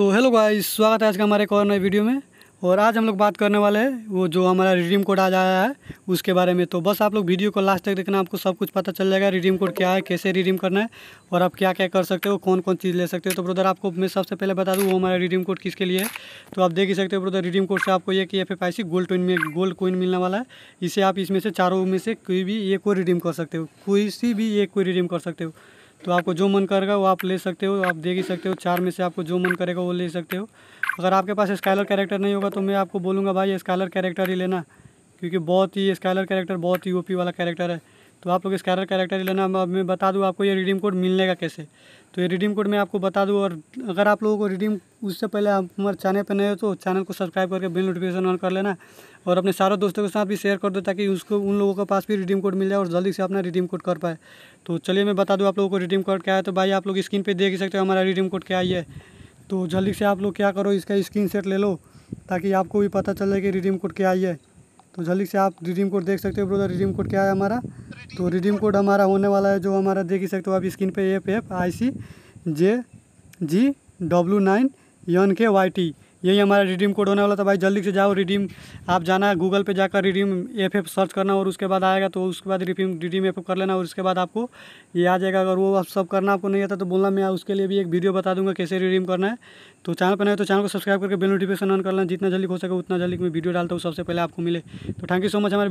तो हेलो भाई स्वागत है आज का हमारे एक और नए वीडियो में और आज हम लोग बात करने वाले हैं वो जो हमारा रिडीम कोड आज आया है उसके बारे में तो बस आप लोग वीडियो को लास्ट तक देखना आपको सब कुछ पता चल जाएगा रिडीम कोड क्या है कैसे रिडीम करना है और आप क्या क्या कर सकते हो कौन कौन चीज़ ले सकते हो तो ब्रदर आपको मैं सबसे पहले बता दूँ वो हमारा रिडीम कोड किसके लिए है तो आप देख ही सकते हो ब्रदर रिडीम कोड से आपको ये कि F F I C gold coin में गोल्ड कोइन मिलने वाला है इसे आप इसमें से चारों में से कोई भी एक को रिडीम कर सकते हो कोई सी भी एक को रिडीम कर सकते हो तो आपको जो मन करेगा वो आप ले सकते हो आप दे ही सकते हो चार में से आपको जो मन करेगा वो ले सकते हो अगर आपके पास स्काइलर कैरेक्टर नहीं होगा तो मैं आपको बोलूँगा भाई स्काइलर कैरेक्टर ही लेना क्योंकि बहुत ही स्काइलर कैरेक्टर बहुत ही ओ वाला कैरेक्टर है तो आप लोग स्कैलर कैरेक्टर ही लेना मैं बता दूँ आपको ये रिडीम कोड मिलने का कैसे तो ये रिडीम कोड मैं आपको बता दूँ और अगर आप लोगों को रिडीम उससे पहले आप हमारे चैनल पर नए हो तो चैनल को सब्सक्राइब करके बिल नोटिफिकेशन ऑन कर लेना और अपने सारे दोस्तों के साथ भी शेयर कर दो ताकि उसको उन लोगों के पास भी रिडीम कोड मिल जाए और जल्दी से अपना रिडीम कोड कर पाए तो चलिए मैं बता दूँ आप लोगों को रिडीम कोड क्या है तो भाई आप लोग स्क्रीन पर देख ही सकते हो हमारा रिडीम कोड क्या है तो जल्दी से आप लोग क्या करो इसका स्क्रीन ले लो ताकि आपको भी पता चल जाए कि रिडीम कोड क्या है तो जल्दी से आप रिडीम कोड देख सकते हो ब्रोदर रिडीम कोड क्या है हमारा तो रिडीम कोड हमारा होने वाला है जो हमारा देख ही सकते हो आप स्क्रीन पे F F I C J G W nine N K Y T यही हमारा रिडीम कोड होने वाला था भाई जल्दी से जाओ रिडीम आप जाना गूगल पे जाकर रिडीम एफ एफ सर्च करना और उसके बाद आएगा तो उसके बाद रिडीम रिडीम एफ कर लेना और उसके बाद आपको ये आ जाएगा अगर वो आप सब करना आपको नहीं आता तो बोलना मैं उसके लिए भी एक वीडियो बता दूंगा कैसे रिडीम करना है तो चैनल पर नहीं तो चैनल को सब्सक्राइब करके बिल नोटिफिकेशन ऑन करना जितना जल्दी हो सके उतना जल्दी मैं वीडियो डालता हूँ सबसे पहले आपको मिले तो थैंक यू सो मच हमारे